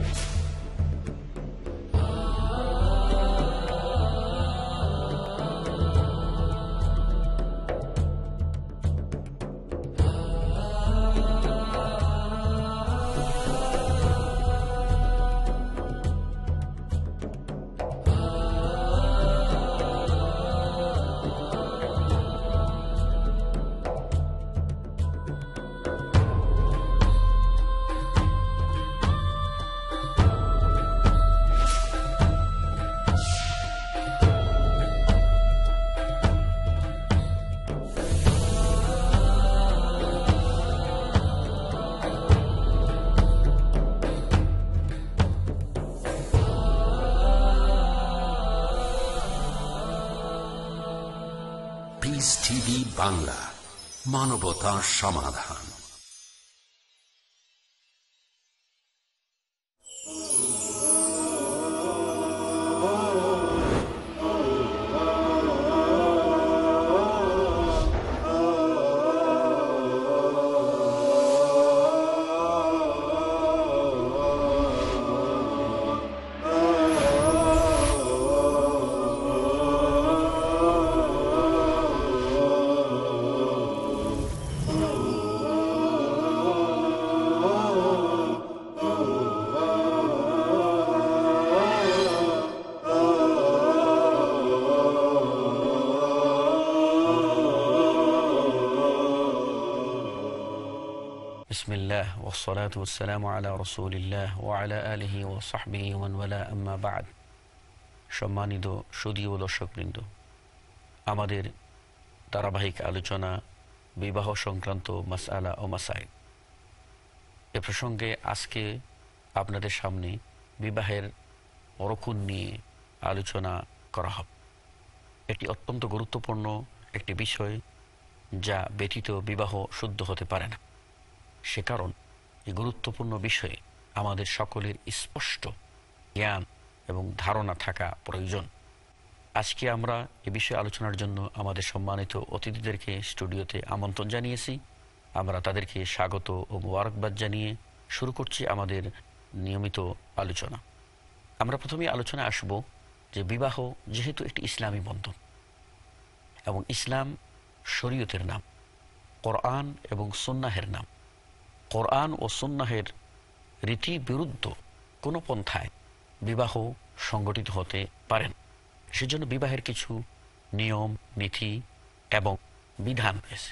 Thank you. Bangla মানবতা সমাধান সম্মানিত সুদীয় দর্শকবৃন্দ আমাদের ধারাবাহিক আলোচনা বিবাহ সংক্রান্ত আলা ও মাসাই এ প্রসঙ্গে আজকে আপনাদের সামনে বিবাহের অরকুন নিয়ে আলোচনা করা হবে এটি অত্যন্ত গুরুত্বপূর্ণ একটি বিষয় যা ব্যতীত বিবাহ শুদ্ধ হতে পারে না সে কারণ এই গুরুত্বপূর্ণ বিষয়ে আমাদের সকলের স্পষ্ট জ্ঞান এবং ধারণা থাকা প্রয়োজন আজকে আমরা এ বিষয়ে আলোচনার জন্য আমাদের সম্মানিত অতিথিদেরকে স্টুডিওতে আমন্ত্রণ জানিয়েছি আমরা তাদেরকে স্বাগত ও মোবারকবাদ জানিয়ে শুরু করছি আমাদের নিয়মিত আলোচনা আমরা প্রথমে আলোচনা আসব যে বিবাহ যেহেতু একটি ইসলামী বন্ধন এবং ইসলাম শরীয়তের নাম কোরআন এবং সন্ন্যাহের নাম কোরআন ও সন্ন্যাহের রীতি বিরুদ্ধ কোনো পন্থায় বিবাহ সংগঠিত হতে পারেন সেজন্য বিবাহের কিছু নিয়ম নীতি এবং বিধান রয়েছে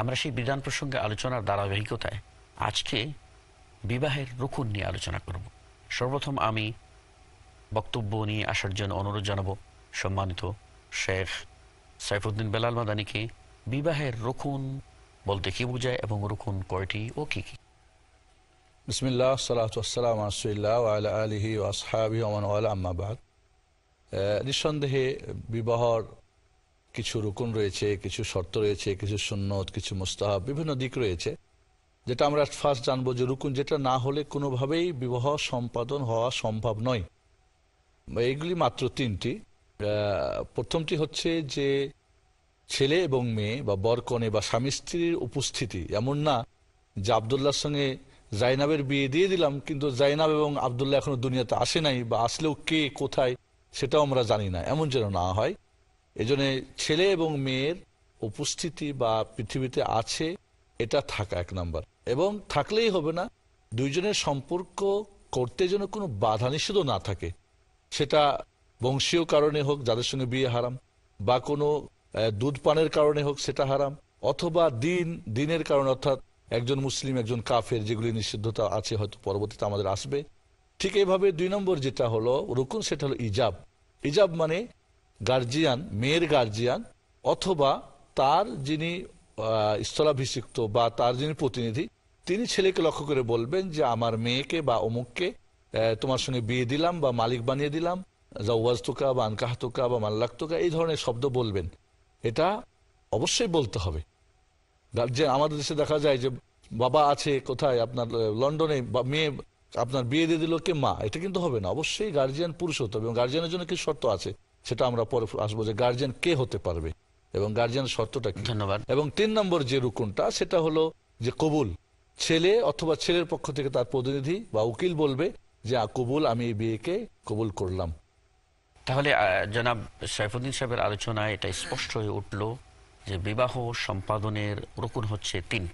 আমরা সেই বিধান প্রসঙ্গে আলোচনার ধারাবাহিকতায় আজকে বিবাহের রুখুন নিয়ে আলোচনা করব সর্বপ্রথম আমি বক্তব্য নিয়ে আসার জন্য অনুরোধ জানাব সম্মানিত শেখ সাইফুদ্দিন বেলাল মাদানিকে বিবাহের রুখুন বলতে কি বুঝায় এবং রুকুন কয়টি ও কি কি আম্মাবাদ নিঃসন্দেহে বিবাহর কিছু রুকুন রয়েছে কিছু শর্ত রয়েছে কিছু সুন্নত কিছু মুস্তাহাব বিভিন্ন দিক রয়েছে যেটা আমরা ফার্স্ট জানবো যে রুকুন যেটা না হলে কোনোভাবেই বিবাহ সম্পাদন হওয়া সম্ভব নয় এইগুলি মাত্র তিনটি প্রথমটি হচ্ছে যে ছেলে এবং মেয়ে বা বরকনে বা স্বামী স্ত্রীর উপস্থিতি এমন না যে আবদুল্লার সঙ্গে জাইনাবের বিয়ে দিয়ে দিলাম কিন্তু জাইনাব এবং আবদুল্লাহ এখনো দুনিয়াতে আসে নাই বা আসলেও কে কোথায় সেটাও আমরা জানি না এমন যেন না হয় এজন্য ছেলে এবং মেয়ের উপস্থিতি বা পৃথিবীতে আছে এটা থাকা এক নাম্বার এবং থাকলেই হবে না দুইজনের সম্পর্ক করতে যেন কোনো বাধা নিষেধও না থাকে সেটা বংশীয় কারণে হোক যাদের সঙ্গে বিয়ে হারাম বা কোনো দুধ পানের কারণে হোক সেটা হারাম অথবা দিন দিনের কারণে অর্থাৎ একজন মুসলিম একজন কাফের যেগুলি নিষিদ্ধতা আছে হয়তো পরবর্তীতে আমাদের আসবে ঠিক এইভাবে দুই নম্বর যেটা হলো রুকুন সেটা হলো ইজাব ইজাব মানে গার্জিয়ান মেয়ের গার্জিয়ান অথবা তার যিনি স্থলাভিষিক্ত বা তার যিনি প্রতিনিধি তিনি ছেলেকে লক্ষ্য করে বলবেন যে আমার মেয়েকে বা অমুককে তোমার সঙ্গে বিয়ে দিলাম বা মালিক বানিয়ে দিলাম যা তোকা বা আনকাহাতুকা বা মাল্লাক তোকা এই ধরনের শব্দ বলবেন এটা অবশ্যই বলতে হবে যে আমাদের দেশে দেখা যায় যে বাবা আছে কোথায় আপনার লন্ডনে মেয়ে আপনার বিয়ে দিয়ে দিল কে মা এটা কিন্তু হবে না অবশ্যই গার্জিয়ান পুরুষ হতে হবে এবং গার্জিয়ানের জন্য কি শর্ত আছে সেটা আমরা পরে আসবো যে গার্জিয়ান কে হতে পারবে এবং গার্জিয়ান শর্তটা কি ধন্যবাদ এবং তিন নম্বর যে রুকুনটা সেটা হলো যে কবুল ছেলে অথবা ছেলের পক্ষ থেকে তার প্রতিনিধি বা উকিল বলবে যে কবুল আমি এই বিয়েকে কবুল করলাম তাহলে জনাব সাইফুদ্দিন সাহেবের আলোচনায় এটা স্পষ্ট হয়ে উঠল যে বিবাহ সম্পাদনের রকুন হচ্ছে তিন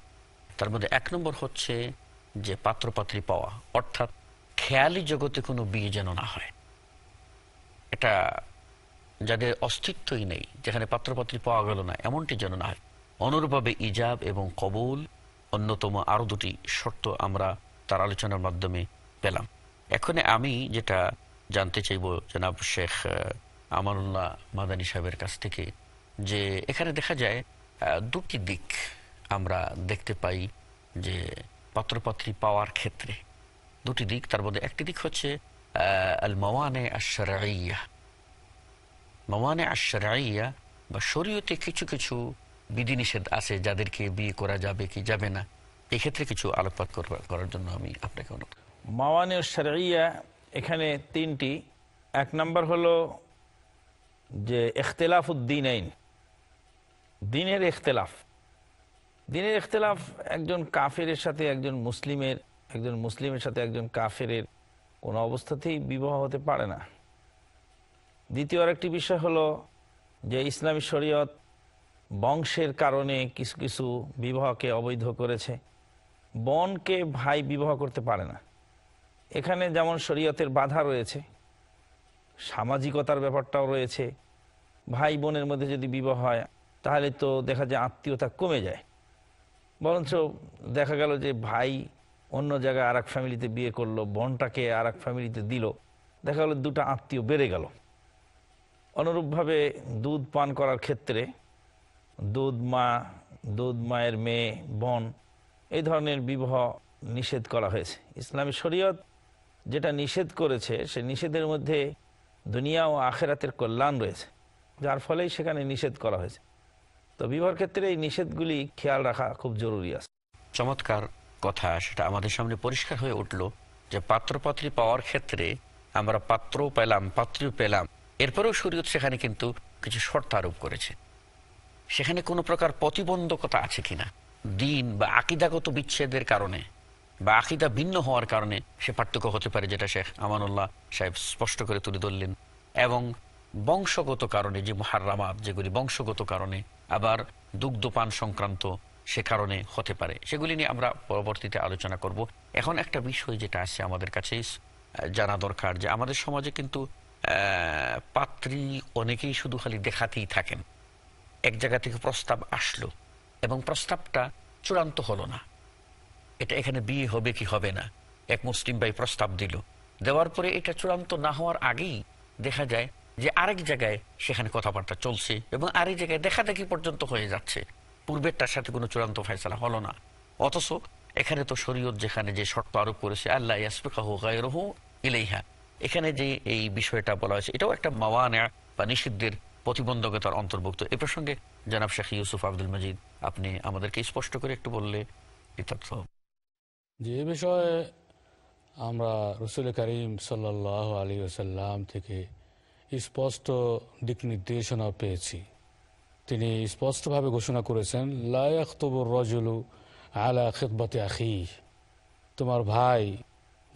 তার মধ্যে এক নম্বর হচ্ছে যে পাত্রপাত্রী পাওয়া অর্থাৎ খেয়ালি জগতে কোনো বিয়ে যেন না হয় এটা যাদের অস্তিত্বই নেই যেখানে পাত্রপাত্রী পাওয়া গেল না এমনটি যেন না হয় অনুরূপভাবে ইজাব এবং কবুল অন্যতম আরও দুটি শর্ত আমরা তার আলোচনার মাধ্যমে পেলাম এখন আমি যেটা জানতে চাইব জনাব শেখ আমানুল্লাহ মাদানী সাহেবের কাছ থেকে যে এখানে দেখা যায় দুটি দিক আমরা দেখতে পাই যে পাত্রপাত্রী পাওয়ার ক্ষেত্রে দুটি দিক তার মধ্যে একটি দিক হচ্ছে আল মওয়ানে আশরাইয়া মওয়ানে আইয়া বা শরীয়তে কিছু কিছু বিধিনিষেধ আছে যাদেরকে বিয়ে করা যাবে কি যাবে না এক্ষেত্রে কিছু আলোকপাত করার জন্য আমি আপনাকে অনুরোধ মাওয়ানে সারাইয়া এখানে তিনটি এক নম্বর হলো যে এখতেলাফ উদ্দিন আইন দিনের এখতেলাফ দিনের এখতেলাফ একজন কাফের সাথে একজন মুসলিমের একজন মুসলিমের সাথে একজন কাফের কোনো অবস্থাতেই বিবাহ হতে পারে না দ্বিতীয় আরেকটি বিষয় হলো যে ইসলামী শরীয়ত বংশের কারণে কিছু কিছু বিবাহকে অবৈধ করেছে বনকে ভাই বিবাহ করতে পারে না এখানে যেমন শরীয়তের বাধা রয়েছে সামাজিকতার ব্যাপারটাও রয়েছে ভাই বোনের মধ্যে যদি বিবাহ হয় তাহলে তো দেখা যায় আত্মীয়তা কমে যায় বরঞ্চ দেখা গেল যে ভাই অন্য জায়গায় আর ফ্যামিলিতে বিয়ে করলো বোনটাকে আর ফ্যামিলিতে দিল দেখা গেলো দুটা আত্মীয় বেড়ে গেল অনুরূপভাবে দুধ পান করার ক্ষেত্রে দুধ মা দুধ মায়ের মেয়ে বোন এই ধরনের বিবাহ নিষেধ করা হয়েছে ইসলামী শরীয়ত যেটা নিষেধ করেছে সে নিষেধের মধ্যে দুনিয়া ও আখেরাতের কল্যাণ রয়েছে যার ফলেই সেখানে নিষেধ করা হয়েছে তো বিবাহ ক্ষেত্রে এই নিষেধগুলি খেয়াল রাখা খুব জরুরি আছে চমৎকার কথা সেটা আমাদের সামনে পরিষ্কার হয়ে উঠল যে পাত্রপাত্রী পাওয়ার ক্ষেত্রে আমরা পাত্র পেলাম পাত্রীও পেলাম এরপরেও শরীয়ত সেখানে কিন্তু কিছু শর্ত আরোপ করেছে সেখানে কোনো প্রকার প্রতিবন্ধকতা আছে কিনা দিন বা আকিদাগত বিচ্ছেদের কারণে বা আকিদা ভিন্ন হওয়ার কারণে সে পার্থক্য হতে পারে যেটা শেখ আমানুল্লাহ সাহেব স্পষ্ট করে তুলে ধরলেন এবং বংশগত কারণে যে মহারামাত যেগুলি বংশগত কারণে আবার দুগ্ধপান সংক্রান্ত সে কারণে হতে পারে সেগুলি নিয়ে আমরা পরবর্তীতে আলোচনা করব এখন একটা বিষয় যেটা আছে আমাদের কাছে জানা দরকার যে আমাদের সমাজে কিন্তু পাত্রী অনেকেই শুধু খালি দেখাতেই থাকেন এক জায়গা থেকে প্রস্তাব আসলো এবং প্রস্তাবটা চূড়ান্ত হলো না এটা এখানে বিয়ে হবে কি হবে না এক মুসলিম ভাই প্রস্তাব দিল দেওয়ার পরে এটা চূড়ান্ত না হওয়ার আগেই দেখা যায় যে আরেক জায়গায় সেখানে কথাবার্তা চলছে এবং আরেক জায়গায় দেখা দেখি পর্যন্ত হয়ে যাচ্ছে পূর্বেরটার সাথে কোনো চূড়ান্ত ফেসলা হলো না অথচ এখানে তো শরীয়ত যেখানে যে শর্ত আরোপ করেছে আল্লাহ ইয়াসফিকাহ ইলেহা এখানে যে এই বিষয়টা বলা হয়েছে এটাও একটা মাওয়ানা বা নিষিদ্ধের প্রতিবন্ধকতার অন্তর্ভুক্ত এ প্রসঙ্গে জনাব শেখ ইউসুফ আব্দুল মজিদ আপনি আমাদেরকে স্পষ্ট করে একটু বললে কৃতার্থ যে বিষয়ে আমরা রসুল করিম সাল আলী আসাল্লাম থেকে স্পষ্ট দিক নির্দেশনা পেয়েছি তিনি স্পষ্টভাবে ঘোষণা করেছেন লায়াক্তবুর রজলু আলা খেতবাতে আখি তোমার ভাই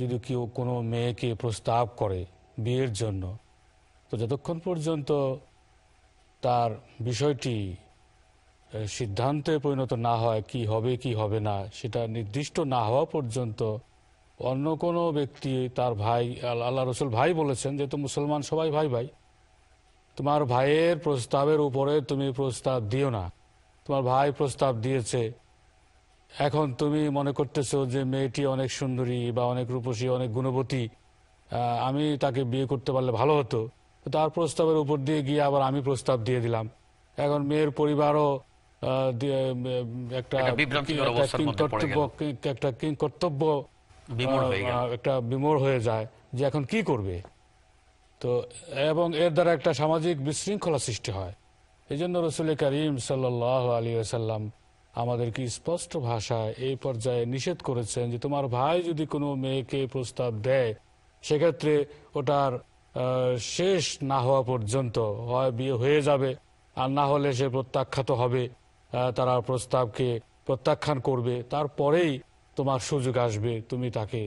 যদি কেউ কোনো মেয়েকে প্রস্তাব করে বিয়ের জন্য তো যতক্ষণ পর্যন্ত তার বিষয়টি সিদ্ধান্তে পরিণত না হয় কি হবে কি হবে না সেটা নির্দিষ্ট না হওয়া পর্যন্ত অন্য কোনো ব্যক্তি তার ভাই আল্লাহ রসুল ভাই বলেছেন যেহেতু মুসলমান সবাই ভাই ভাই তোমার ভাইয়ের প্রস্তাবের উপরে তুমি প্রস্তাব দিও না তোমার ভাই প্রস্তাব দিয়েছে এখন তুমি মনে করতেছো যে মেয়েটি অনেক সুন্দরী বা অনেক রূপসী অনেক গুণবতী আমি তাকে বিয়ে করতে পারলে ভালো হতো তার প্রস্তাবের উপর দিয়ে গিয়ে আবার আমি প্রস্তাব দিয়ে দিলাম এখন মেয়ের পরিবারও একটা কর্তব্য একটা বিমোড় হয়ে যায় যে এখন কি করবে তো এবং এর দ্বারা একটা সামাজিক বিশৃঙ্খলা সৃষ্টি হয় এই জন্য রসুল করিম সাল্লাহ আলী আসাল্লাম আমাদেরকে স্পষ্ট ভাষায় এই পর্যায়ে নিষেধ করেছেন যে তোমার ভাই যদি কোনো মেয়েকে প্রস্তাব দেয় সেক্ষেত্রে ওটার শেষ না হওয়া পর্যন্ত হয় বিয়ে হয়ে যাবে আর না হলে সে প্রত্যাখ্যাত হবে তারা প্রস্তাবকে প্রত্যাখ্যান করবে তারপরেই তোমার সুযোগ আসবে তুমি তাকে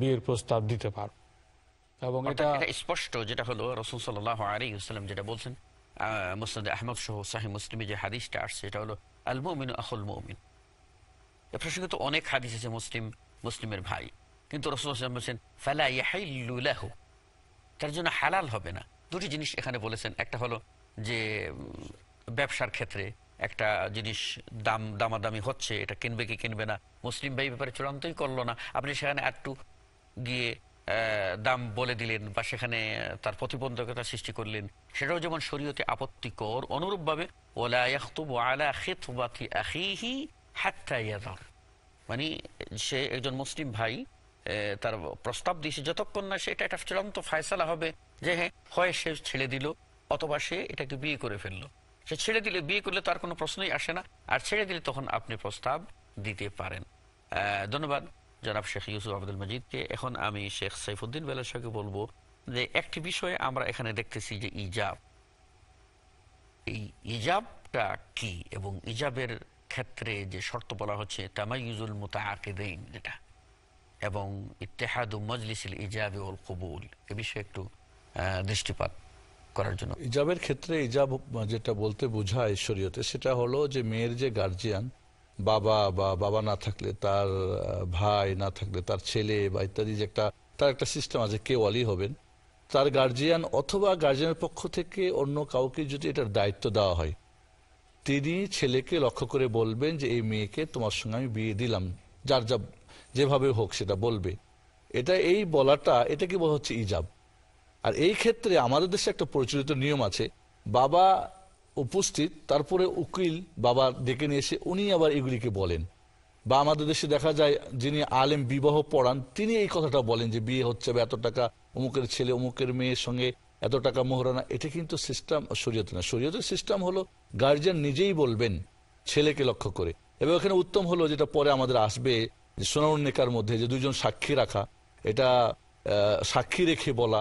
বিয়ের প্রস্তাব দিতে পার এবং এটা স্পষ্ট যেটা হলো রসুল সাল্লাহ আলী ইসলাম যেটা বলছেন মুসনাদ আহমদ সহ সাহি মুসলিমের যে হাদিসটা আসছে সেটা হলো আল মৌমিন আহুল মৌমিন এ প্রসঙ্গে তো অনেক হাদিস আছে মুসলিম মুসলিমের ভাই কিন্তু রসুল আসলাম বলছেন ফেলা ইয়াহাইল্লাহ তার জন্য হালাল হবে না দুটি জিনিস এখানে বলেছেন একটা হলো যে ব্যবসার ক্ষেত্রে একটা জিনিস দাম দামাদামি হচ্ছে এটা কিনবে কি কিনবে না মুসলিম ভাই ব্যাপারে চূড়ান্তই করলো না আপনি সেখানে একটু গিয়ে দাম বলে দিলেন বা সেখানে তার প্রতিবন্ধকতা সৃষ্টি করলেন সেটাও যেমন শরীয়তে আপত্তিকর অনুরূপভাবে মানে সে একজন মুসলিম ভাই তার প্রস্তাব দিয়েছে যতক্ষণ না সেটা একটা চূড়ান্ত ফায়সালা হবে যে হ্যাঁ হয় সে ছেড়ে দিল অথবা সে এটাকে বিয়ে করে ফেললো সে ছেড়ে দিলে বিয়ে করলে তার কোনো প্রশ্নই আসে না আর ছেড়ে দিলে তখন আপনি প্রস্তাব দিতে পারেন ধন্যবাদ জনাব শেখ ইউসুফ আব্দুল মজিদকে এখন আমি শেখ সাইফুদ্দিন বেলার সাহেবকে বলবো যে একটি বিষয়ে আমরা এখানে দেখতেছি যে ইজাব এই ইজাবটা কি এবং ইজাবের ক্ষেত্রে যে শর্ত বলা হচ্ছে তামাইজুল মোতাহিদিন যেটা এবং ইতেহাদু মজলিসুল ইজাবে ওল কবুল এ বিষয়ে একটু দৃষ্টিপাত করার জন্য ইজাবের ক্ষেত্রে ইজাব যেটা বলতে বোঝায় শরীয়তে সেটা হলো যে মেয়ের যে গার্জিয়ান বাবা বা বাবা না থাকলে তার ভাই না থাকলে তার ছেলে বা ইত্যাদি যে একটা তার একটা সিস্টেম আছে কে ওয়ালি হবেন তার গার্জিয়ান অথবা গার্জিয়ানের পক্ষ থেকে অন্য কাউকে যদি এটার দায়িত্ব দেওয়া হয় তিনি ছেলেকে লক্ষ্য করে বলবেন যে এই মেয়েকে তোমার সঙ্গে আমি বিয়ে দিলাম যার যা যেভাবে হোক সেটা বলবে এটা এই বলাটা এটা কি বলা হচ্ছে ইজাব আর এই ক্ষেত্রে আমাদের দেশে একটা প্রচলিত নিয়ম আছে বাবা উপস্থিত তারপরে উকিল বাবা ডেকে নিয়ে এসে উনি আবার এগুলিকে বলেন বা আমাদের দেশে দেখা যায় যিনি আলেম বিবাহ পড়ান তিনি এই কথাটা বলেন যে বিয়ে হচ্ছে বা এত টাকা অমুকের ছেলে অমুকের মেয়ের সঙ্গে এত টাকা মোহরানা এটা কিন্তু সিস্টেম শরীয়ত না শরীয়তের সিস্টেম হলো গার্জিয়ান নিজেই বলবেন ছেলেকে লক্ষ্য করে এবং এখানে উত্তম হলো যেটা পরে আমাদের আসবে যে সোনাউন্নেকার মধ্যে যে দুজন সাক্ষী রাখা এটা সাক্ষী রেখে বলা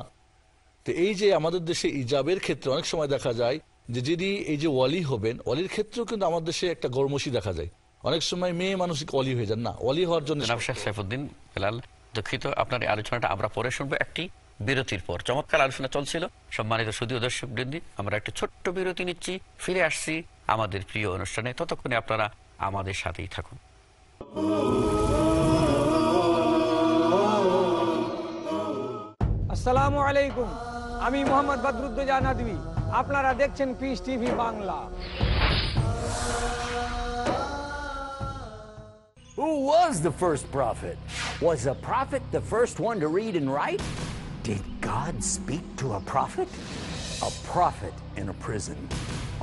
তো এই যে আমাদের দেশে ইজাবের ক্ষেত্রে অনেক সময় দেখা যায় যে যিনি এই যে ওয়ালি হবেন ওয়ালির ক্ষেত্রেও কিন্তু আমাদের দেশে একটা গরমসি দেখা যায় অনেক সময় মেয়ে মানুষ ওয়ালি হয়ে যান না ওয়ালি হওয়ার জন্য সাইফুদ্দিন বেলাল দুঃখিত আপনার এই আলোচনাটা আমরা পরে শুনবো একটি বিরতির পর চমৎকার আলোচনা চলছিল সম্মানিত সুদীয় দর্শক বৃন্দি আমরা একটা ছোট্ট বিরতি নিচ্ছি ফিরে আসছি আমাদের প্রিয় অনুষ্ঠানে ততক্ষণে আপনারা আমাদের সাথেই থাকুন আসসালামু আলাইকুম আমি মোহাম্মদ আপনারা দেখছেন peace TV Bangla Who was the first prophet? Was a prophet the first one to read and write? Did God speak to a prophet? A prophet in a prison.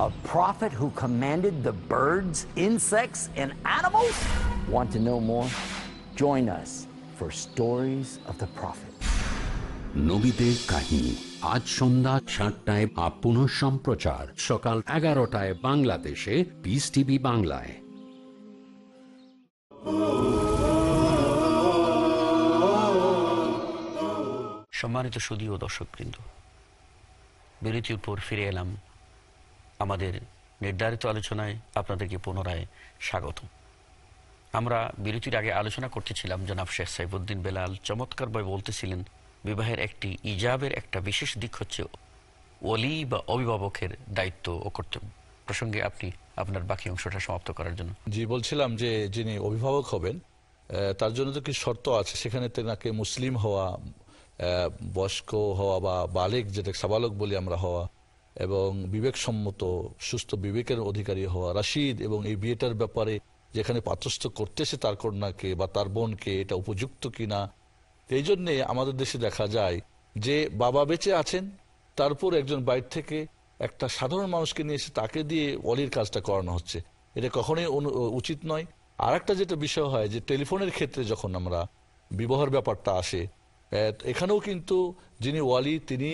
A prophet who commanded the birds, insects, and animals? Want to know more? Join us for Stories of the Prophet. Nobide কাহিনী আজ সন্ধ্যা সাতটায় আপন সম্প্রচার সকাল এগারোটায় বাংলাদেশে piece TV বাংলায় সম্মানিত সুদীয় দর্শক কিন্তু বিরতির পর ফিরে এলাম আমাদের নির্ধারিত আলোচনায় আপনাদেরকে পুনরায় স্বাগত আমরা বিরতির আগে আলোচনা করতেছিলাম জনাব শেখ সাইফুদ্দিন বেলাল চমৎকারভাবে বলতেছিলেন বিবাহের একটি ইজাবের একটা বিশেষ দিক হচ্ছে অলি বা অভিভাবকের দায়িত্ব ও কর্তব্য প্রসঙ্গে আপনি আপনার বাকি অংশটা সমাপ্ত করার জন্য জি বলছিলাম যে যিনি অভিভাবক হবেন তার জন্য তো কি শর্ত আছে সেখানে তেনাকে মুসলিম হওয়া বয়স্ক হওয়া বা বালেক যেটা সাবালক বলি আমরা হওয়া এবং বিবেকসম্মত সুস্থ বিবেকের অধিকারী হওয়া রাশিদ এবং এই বিয়েটার ব্যাপারে যেখানে পাত্রস্থ করতেছে তার কন্যাকে বা তার বোনকে এটা উপযুক্ত কিনা এই জন্যে আমাদের দেশে দেখা যায় যে বাবা বেঁচে আছেন তারপর একজন বাইর থেকে একটা সাধারণ মানুষকে নিয়ে এসে তাকে দিয়ে অলির কাজটা করানো হচ্ছে এটা কখনোই উচিত নয় আর একটা যেটা বিষয় হয় যে টেলিফোনের ক্ষেত্রে যখন আমরা বিবাহের ব্যাপারটা আসে এখানেও কিন্তু যিনি ওয়ালি তিনি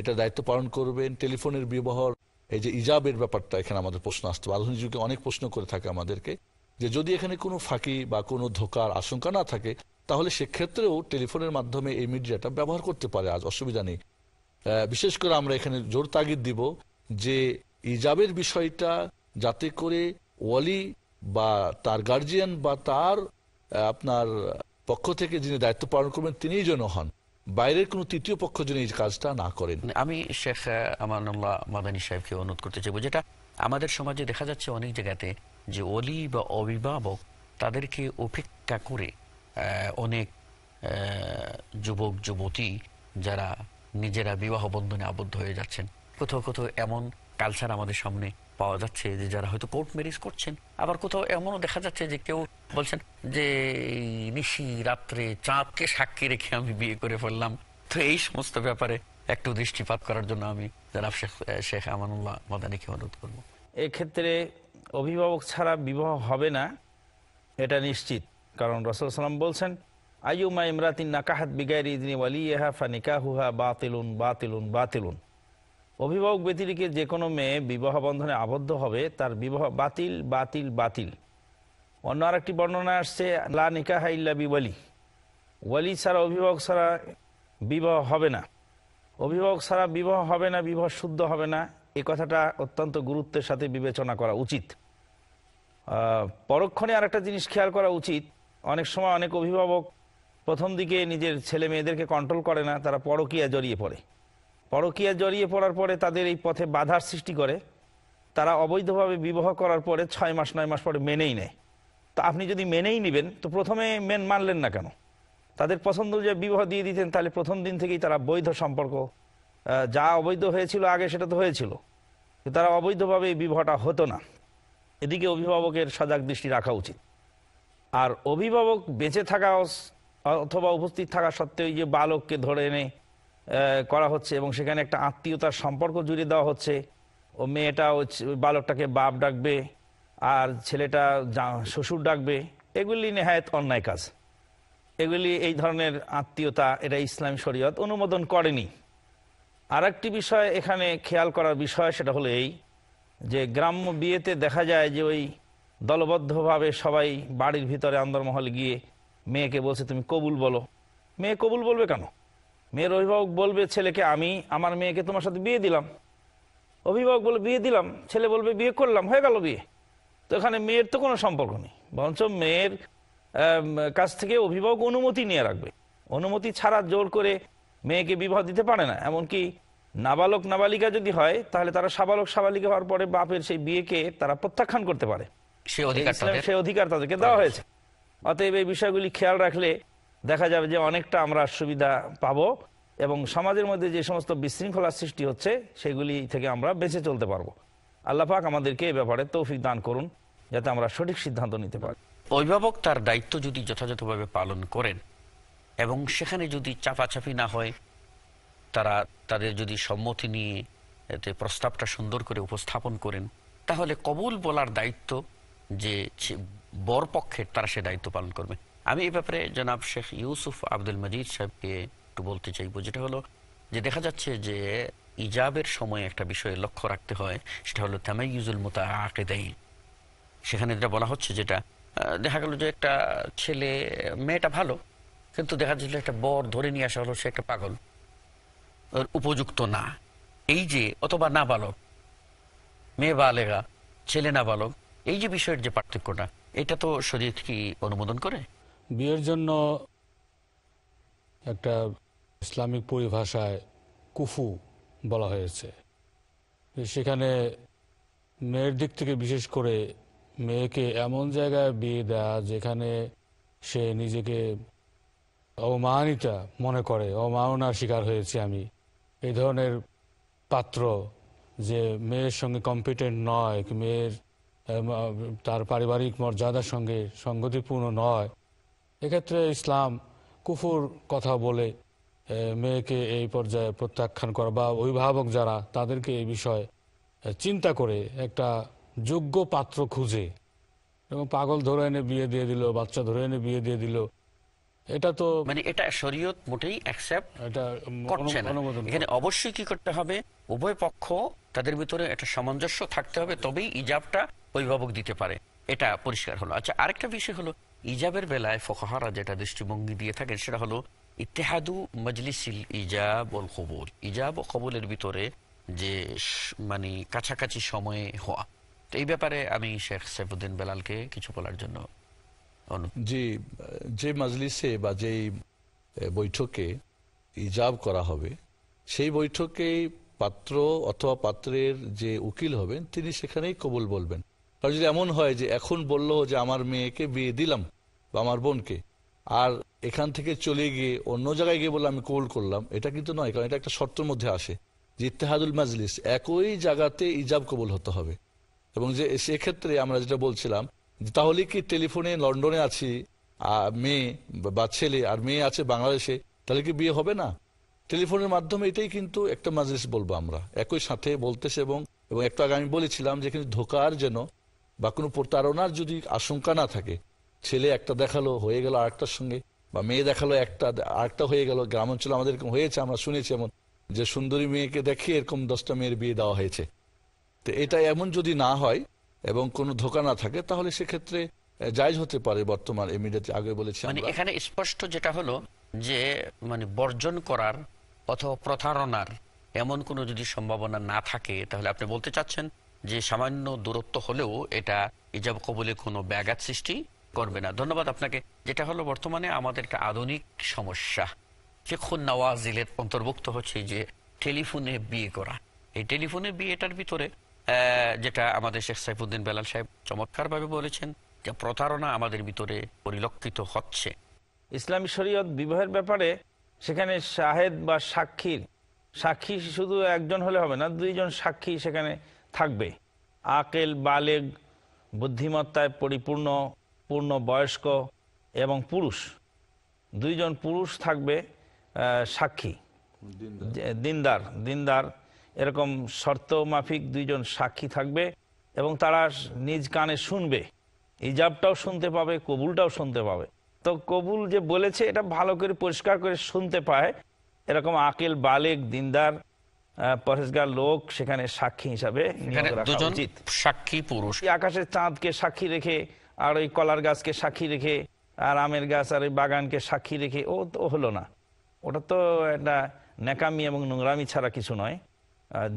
এটা দায়িত্ব পালন করবেন টেলিফোনের বিবাহর এই যে ইজাবের ব্যাপারটা এখানে আমাদের প্রশ্ন আসতে আধুনিক যুগে অনেক প্রশ্ন করে থাকে আমাদেরকে যে যদি এখানে কোনো ফাঁকি বা কোনো ধোকার আশঙ্কা না থাকে তাহলে সেক্ষেত্রেও টেলিফোনের মাধ্যমে এই মিডিয়াটা ব্যবহার করতে পারে আজ অসুবিধা নেই বিশেষ করে আমরা এখানে জোর তাগিদ দিব যে ইজাবের বিষয়টা যাতে করে ওয়ালি বা তার গার্জিয়ান বা তার আপনার পক্ষ থেকে যিনি দায়িত্ব পালন করবেন তিনিই যেন হন বাইরের কোনো তৃতীয় পক্ষ যেন এই কাজটা না করেন আমি শেখ আমানুল্লাহ মাদানী সাহেবকে অনুরোধ করতে চাইব যেটা আমাদের সমাজে দেখা যাচ্ছে অনেক জায়গাতে যে অলি বা অভিভাবক তাদেরকে উপেক্ষা করে অনেক যুবক যুবতী যারা নিজেরা বিবাহ বন্ধনে আবদ্ধ হয়ে যাচ্ছেন কোথাও কোথাও এমন কালচার আমাদের সামনে পাওয়া যাচ্ছে যে যারা হয়তো কোর্ট ম্যারেজ করছেন আবার কোথাও এমনও দেখা যাচ্ছে যে কেউ বলছেন যে নিশি রাত্রে চাঁদকে সাক্ষী রেখে আমি বিয়ে করে ফেললাম তো এই সমস্ত ব্যাপারে একটু দৃষ্টিপাত করার জন্য আমি জানাব শেখ শেখ আমানুল্লাহ মাদানিকে অনুরোধ করবো এক্ষেত্রে অভিভাবক ছাড়া বিবাহ হবে না এটা নিশ্চিত কারণ রসুল সালাম বলছেন আইউমা ইমরাতিন নাকাহাত হুহা বা তেলুন বা তেলুন বা তেলুন অভিভাবক ব্যতিরিকে যে কোনো মেয়ে বিবাহ বন্ধনে আবদ্ধ হবে তার বিবাহ বাতিল বাতিল বাতিল অন্য আরেকটি বর্ণনা আসছে লা নিকাহা ইল্লা বিওয়ালি ওয়ালি ছাড়া অভিভাবক ছাড়া বিবাহ হবে না অভিভাবক ছাড়া বিবাহ হবে না বিবাহ শুদ্ধ হবে না এ কথাটা অত্যন্ত গুরুত্বের সাথে বিবেচনা করা উচিত পরক্ষণে আরেকটা জিনিস খেয়াল করা উচিত অনেক সময় অনেক অভিভাবক প্রথম দিকে নিজের ছেলে মেয়েদেরকে কন্ট্রোল করে না তারা পরকিয়া জড়িয়ে পড়ে পরকিয়া জড়িয়ে পড়ার পরে তাদের এই পথে বাধার সৃষ্টি করে তারা অবৈধভাবে বিবাহ করার পরে ছয় মাস নয় মাস পরে মেনেই নেয় তা আপনি যদি মেনেই নেবেন তো প্রথমে মেন মানলেন না কেন তাদের পছন্দ যে বিবাহ দিয়ে দিতেন তাহলে প্রথম দিন থেকেই তারা বৈধ সম্পর্ক যা অবৈধ হয়েছিল আগে সেটা তো হয়েছিল তারা অবৈধভাবে এই বিবাহটা হতো না এদিকে অভিভাবকের সজাগ দৃষ্টি রাখা উচিত আর অভিভাবক বেঁচে থাকা অথবা উপস্থিত থাকা সত্ত্বেও যে বালককে ধরে এনে করা হচ্ছে এবং সেখানে একটা আত্মীয়তার সম্পর্ক জুড়ে দেওয়া হচ্ছে ও মেয়েটা ওই বালকটাকে বাপ ডাকবে আর ছেলেটা শ্বশুর ডাকবে এগুলি নেহায়ত অন্যায় কাজ এগুলি এই ধরনের আত্মীয়তা এটা ইসলাম শরীয়ত অনুমোদন করেনি আর একটি বিষয় এখানে খেয়াল করার বিষয় সেটা হলো এই যে গ্রাম্য বিয়েতে দেখা যায় যে ওই দলবদ্ধভাবে সবাই বাড়ির ভিতরে আন্দরমহল গিয়ে মেয়েকে বলছে তুমি কবুল বলো মেয়ে কবুল বলবে কেন মেয়ের অভিভাবক বলবে ছেলেকে আমি আমার মেয়েকে তোমার সাথে বিয়ে দিলাম অভিভাবক বলে বিয়ে দিলাম ছেলে বলবে বিয়ে করলাম হয়ে গেল বিয়ে তো এখানে মেয়ের তো কোনো সম্পর্ক নেই বরঞ্চ মেয়ের কাছ থেকে অভিভাবক অনুমতি নিয়ে রাখবে অনুমতি ছাড়া জোর করে মেয়েকে বিবাহ দিতে পারে না এমনকি নাবালক নাবালিকা যদি হয় তাহলে তারা সাবালক সাবালিকা হওয়ার পরে বাপের সেই বিয়েকে তারা প্রত্যাখ্যান করতে পারে সে অধিকার তাদেরকে দেওয়া হ্যাঁ। হয়েছে অতএব এই বিষয়গুলি খেয়াল রাখলে দেখা যাবে যে অনেকটা আমরা সুবিধা পাবো এবং সমাজের মধ্যে যে সমস্ত বিশৃঙ্খলার সৃষ্টি হচ্ছে সেগুলি থেকে আমরা বেঁচে চলতে পারবো আল্লাহাক আমাদেরকে এ ব্যাপারে তৌফিক দান করুন যাতে আমরা সঠিক সিদ্ধান্ত নিতে পারি অভিভাবক তার দায়িত্ব যদি যথাযথভাবে পালন করেন এবং সেখানে যদি চাপাচাপি না হয় তারা তাদের যদি সম্মতি নিয়ে এতে প্রস্তাবটা সুন্দর করে উপস্থাপন করেন তাহলে কবুল বলার দায়িত্ব যে বর পক্ষের তারা সে দায়িত্ব পালন করবে আমি এ ব্যাপারে জনাব শেখ ইউসুফ আব্দুল মজিদ সাহেবকে একটু বলতে চাইবো যেটা হলো যে দেখা যাচ্ছে যে ইজাবের সময় একটা বিষয়ে লক্ষ্য রাখতে হয় সেটা হলো তামাইজুল মোতা দেয় সেখানে যেটা বলা হচ্ছে যেটা দেখা গেল যে একটা ছেলে মেয়েটা ভালো কিন্তু দেখা যাচ্ছিল একটা বর ধরে নিয়ে আসা হলো সে একটা পাগল উপযুক্ত না এই যে অথবা না বালক মেয়ে বালেগা ছেলে না বালক এই যে বিষয়ের যে পার্থক্যটা এটা তো শরীর কি অনুমোদন করে বিয়ের জন্য একটা ইসলামিক পরিভাষায় কুফু বলা হয়েছে সেখানে মেয়ের দিক থেকে বিশেষ করে মেয়েকে এমন জায়গায় বিয়ে দেয়া যেখানে সে নিজেকে অমানিতা মনে করে অমাননার শিকার হয়েছি আমি এই ধরনের পাত্র যে মেয়ের সঙ্গে কম্পিটেন্ট নয় মেয়ের তার পারিবারিক মর্যাদার সঙ্গে সংগতিপূর্ণ নয় এক্ষেত্রে ইসলাম কুফুর কথা বলে মেয়েকে এই পর্যায়ে প্রত্যাখ্যান করা বা অভিভাবক যারা তাদেরকে এই বিষয়ে চিন্তা করে একটা যোগ্য পাত্র খুঁজে এবং পাগল ধরে এনে বিয়ে দিয়ে দিল বাচ্চা ধরে এনে বিয়ে দিয়ে দিল এটা তো মানে এটা শরীয়ত মোটেই অ্যাকসেপ্ট এটা করছে এখানে অবশ্যই কি করতে হবে উভয় পক্ষ তাদের ভিতরে একটা সামঞ্জস্য থাকতে হবে তবেই ইজাবটা অভিভাবক দিতে পারে এটা পরিষ্কার হলো আচ্ছা আরেকটা বিষয় হলো ইজাবের বেলায় ফকহারা যেটা দৃষ্টিভঙ্গি দিয়ে থাকেন সেটা হলো ইতিহাদু মজলিসিল ইজাব ওল কবুল ইজাব ও কবুলের ভিতরে যে মানে কাছাকাছি সময়ে হওয়া তো এই ব্যাপারে আমি শেখ সেফুদ্দিন বেলালকে কিছু বলার জন্য জি যে মাজলিসে বা যেই বৈঠকে ইজাব করা হবে সেই বৈঠকেই পাত্র অথবা পাত্রের যে উকিল হবেন তিনি সেখানেই কবুল বলবেন কারণ যদি এমন হয় যে এখন বলল যে আমার মেয়েকে বিয়ে দিলাম বা আমার বোনকে আর এখান থেকে চলে গিয়ে অন্য জায়গায় গিয়ে বললাম আমি কবুল করলাম এটা কিন্তু নয় কারণ এটা একটা শর্তের মধ্যে আসে যে ইত্তেহাদুল মাজলিস একই জায়গাতে ইজাব কবুল হতে হবে এবং যে সেক্ষেত্রে আমরা যেটা বলছিলাম তাহলে কি টেলিফোনে লন্ডনে আছি মেয়ে বা ছেলে আর মেয়ে আছে বাংলাদেশে তাহলে কি বিয়ে হবে না টেলিফোনের মাধ্যমে এটাই কিন্তু একটা মাজলিস বলবো আমরা একই সাথে বলতেছে এবং এবং একটু আগে আমি বলেছিলাম যে কিন্তু ধোকার যেন বা কোনো প্রতারণার যদি আশঙ্কা না থাকে ছেলে একটা দেখালো হয়ে গেল আরেকটার সঙ্গে বা মেয়ে দেখালো একটা আরেকটা হয়ে গেল অঞ্চলে আমাদের হয়েছে আমরা শুনেছি এমন যে সুন্দরী মেয়েকে দেখে এরকম দশটা মেয়ের বিয়ে দেওয়া হয়েছে তো এটা এমন যদি না হয় এবং কোনো ধোকা না থাকে তাহলে সেক্ষেত্রে জায়জ হতে পারে বর্তমান ইমিডিয়েটলি আগে বলেছি মানে এখানে স্পষ্ট যেটা হলো যে মানে বর্জন করার অথবা প্রতারণার এমন কোনো যদি সম্ভাবনা না থাকে তাহলে আপনি বলতে চাচ্ছেন যে সামান্য দূরত্ব হলেও এটা ইজাব কবলে কোনো ব্যাঘাত সৃষ্টি করবে না ধন্যবাদ আপনাকে যেটা হলো বর্তমানে আমাদের একটা আধুনিক সমস্যা যে খুন নওয়াজিলের অন্তর্ভুক্ত হচ্ছে যে টেলিফোনে বিয়ে করা এই টেলিফোনে বিয়েটার ভিতরে যেটা আমাদের শেখ সাইফুদ্দিন বেলাল সাহেব চমৎকারভাবে বলেছেন যে প্রতারণা আমাদের ভিতরে পরিলক্ষিত হচ্ছে ইসলামী শরীয়ত বিবাহের ব্যাপারে সেখানে শাহেদ বা সাক্ষীর সাক্ষী শুধু একজন হলে হবে না দুইজন সাক্ষী সেখানে থাকবে আকেল বালেগ বুদ্ধিমত্তায় পরিপূর্ণ পূর্ণ বয়স্ক এবং পুরুষ দুইজন পুরুষ থাকবে সাক্ষী দিনদার দিনদার এরকম শর্ত মাফিক দুইজন সাক্ষী থাকবে এবং তারা নিজ কানে শুনবে ইজাবটাও শুনতে পাবে কবুলটাও শুনতে পাবে তো কবুল যে বলেছে এটা ভালো করে পরিষ্কার করে শুনতে পায় এরকম আকেল বালেক দিনদার পরেশগার লোক সেখানে সাক্ষী হিসাবে সাক্ষী পুরুষ আকাশের চাঁদকে সাক্ষী রেখে আর ওই কলার গাছকে সাক্ষী রেখে আর আমের গাছ আর ওই বাগানকে সাক্ষী রেখে ও তো হলো না ওটা তো একটা নেকামি এবং নোংরামি ছাড়া কিছু নয়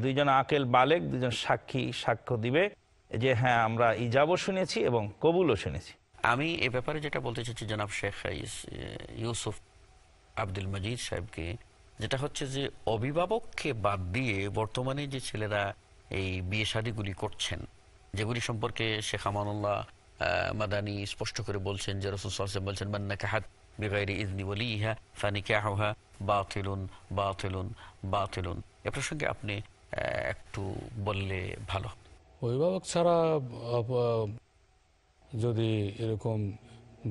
দুইজন আকেল বালেক দুজন সাক্ষী সাক্ষ্য দিবে যে হ্যাঁ আমরা ইজাবও শুনেছি এবং কবুলও শুনেছি আমি এ ব্যাপারে যেটা বলতে চাচ্ছি জনাব শেখ ইউসুফ আব্দুল মজিদ সাহেবকে যেটা হচ্ছে যে অভিভাবককে বাদ দিয়ে বর্তমানে যে ছেলেরা এই বিয়ে শাদিগুলি করছেন যেগুলি সম্পর্কে শেখ আমানুল্লাহ মাদানি স্পষ্ট করে বলছেন যে রসুল সাহেব বলছেন মান্না কাহাত বেগাইরে ইদনি বলি ইহা ফানি কাহা থেলুন বা থেলুন এ প্রসঙ্গে আপনি একটু বললে ভালো অভিভাবক ছাড়া যদি এরকম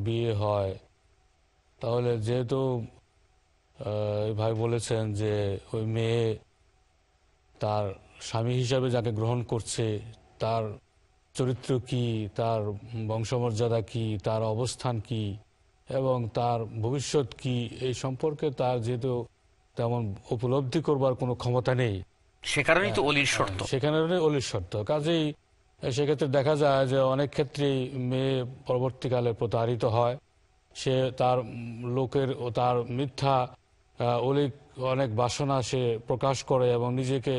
বিয়ে হয় তাহলে যেহেতু ভাই বলেছেন যে ওই মেয়ে তার স্বামী হিসাবে যাকে গ্রহণ করছে তার চরিত্র কি তার বংশমর্যাদা কি তার অবস্থান কি এবং তার ভবিষ্যৎ কি এই সম্পর্কে তার যেহেতু তেমন উপলব্ধি করবার কোনো ক্ষমতা নেই সে তো অলির শর্ত সে কারণে অলির শর্ত কাজেই সেক্ষেত্রে দেখা যায় যে অনেক ক্ষেত্রেই মেয়ে পরবর্তীকালে প্রতারিত হয় সে তার লোকের ও তার মিথ্যা অলিক অনেক বাসনা সে প্রকাশ করে এবং নিজেকে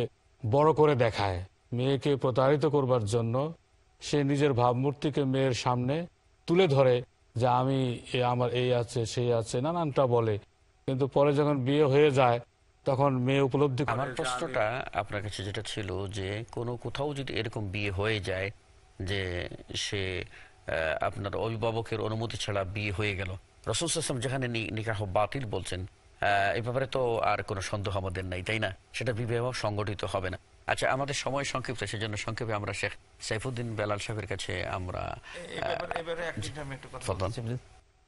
বড় করে দেখায় মেয়েকে প্রতারিত করবার জন্য সে নিজের ভাবমূর্তিকে মেয়ের সামনে তুলে ধরে যে আমি আমার এই আছে সেই আছে নানানটা বলে কিন্তু পরে যখন বিয়ে হয়ে যায় তখন মেয়ে উপলব্ধি আমার প্রশ্নটা আপনার কাছে যেটা ছিল যে কোনো কোথাও যদি এরকম বিয়ে হয়ে যায় যে সে আপনার অভিভাবকের অনুমতি ছাড়া বিয়ে হয়ে গেল রসুল আসলাম যেখানে নিকাহ বাতিল বলছেন এ ব্যাপারে তো আর কোনো সন্দেহ আমাদের নাই তাই না সেটা বিবাহ সংগঠিত হবে না আচ্ছা আমাদের সময় সংক্ষিপ্ত সেজন্য সংক্ষেপে আমরা শেখ সাইফুদ্দিন বেলাল সাহেবের কাছে আমরা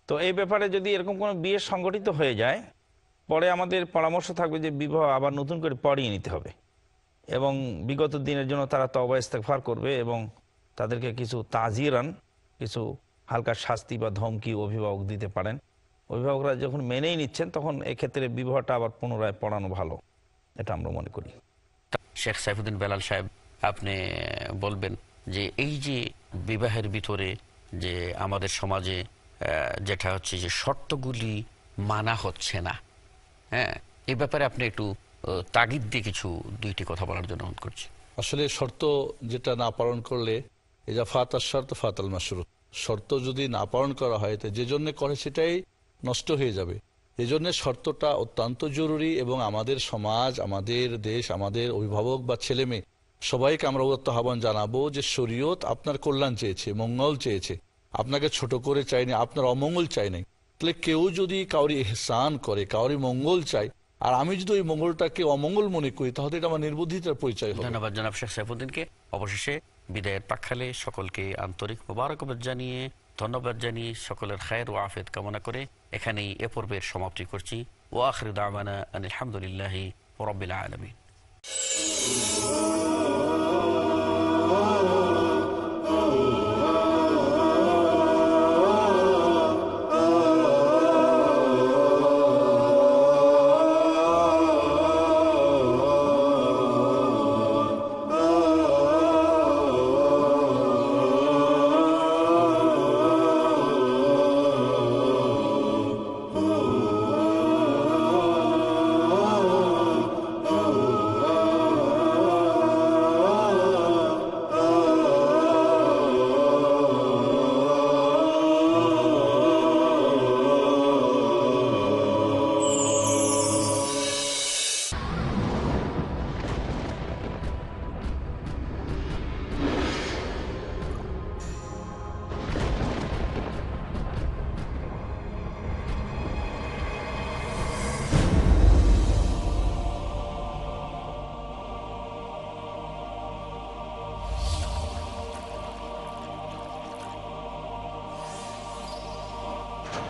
তো এই ব্যাপারে যদি এরকম কোনো বিয়ে সংগঠিত হয়ে যায় পরে আমাদের পরামর্শ থাকবে যে বিবাহ আবার নতুন করে পড়িয়ে নিতে হবে এবং বিগত দিনের জন্য তারা তবা ইস্তেকফার করবে এবং তাদেরকে কিছু তাজিরান কিছু হালকা শাস্তি বা ধমকি অভিভাবক দিতে পারেন অভিভাবকরা যখন মেনেই নিচ্ছেন তখন এক্ষেত্রে বিবাহটা আবার পুনরায় পড়ানো ভালো এটা আমরা মনে করি শেখ সাইফুদ্দিন বেলাল সাহেব আপনি বলবেন যে এই যে বিবাহের ভিতরে যে আমাদের সমাজে যেটা হচ্ছে যে শর্তগুলি মানা হচ্ছে না হ্যাঁ এ ব্যাপারে আপনি একটু তাগিদ দিয়ে কিছু দুইটি কথা বলার জন্য অনুরোধ করছি আসলে শর্ত যেটা না পালন করলে এজা ফাতার শর্ত ফাতাল মাসরু শর্ত যদি না পালন করা হয় তো যে জন্য করে সেটাই নষ্ট হয়ে যাবে এই জন্য শর্তটা অত্যন্ত জরুরি এবং আমাদের সমাজ আমাদের দেশ আমাদের অভিভাবক বা ছেলেমেয়ে সবাইকে আমরা উত্ত আহ্বান জানাবো যে শরীয়ত আপনার কল্যাণ চেয়েছে মঙ্গল চেয়েছে আপনাকে ছোট করে চাইনি আপনার অমঙ্গল চাই নাই তাহলে কেউ যদি কাউরি এহসান করে কাউরি মঙ্গল চায় আর আমি যদি ওই মঙ্গলটাকে অমঙ্গল মনে করি তাহলে এটা আমার নির্বুদ্ধিতার পরিচয় ধন্যবাদ জনাব শেখ সাইফুদ্দিনকে অবশেষে বিদায়ের পাখালে সকলকে আন্তরিক মোবারকবাদ জানিয়ে ধন্যবাদ জানিয়ে সকলের খায়ের ও আফেদ কামনা করে এখানেই এ পর্বের সমাপ্তি করছি ও আখরি আমানা আলহামদুলিল্লাহ রবিল আলমী Oh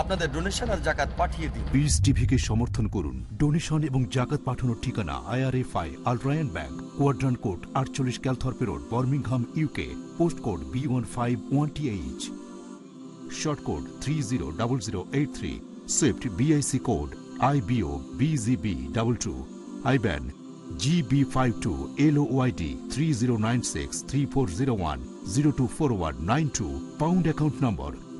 আপনাদের ডোনেশন আর জাকাত পাঠিয়ে দিন বিস টিভিকে সমর্থন করুন ডোনেশন এবং জাকাত পাঠানোর ঠিকানা IRFI Al Rayan bank quadrant code আটচল্লিশ Calthorpe road Birmingham UK post code B one five one T H sort code three zero double zero eight three swift BIC code IBO BGB double two IBAN GB five two L YD three zero nine six three four zero one zero two four one nine two pound account নম্বর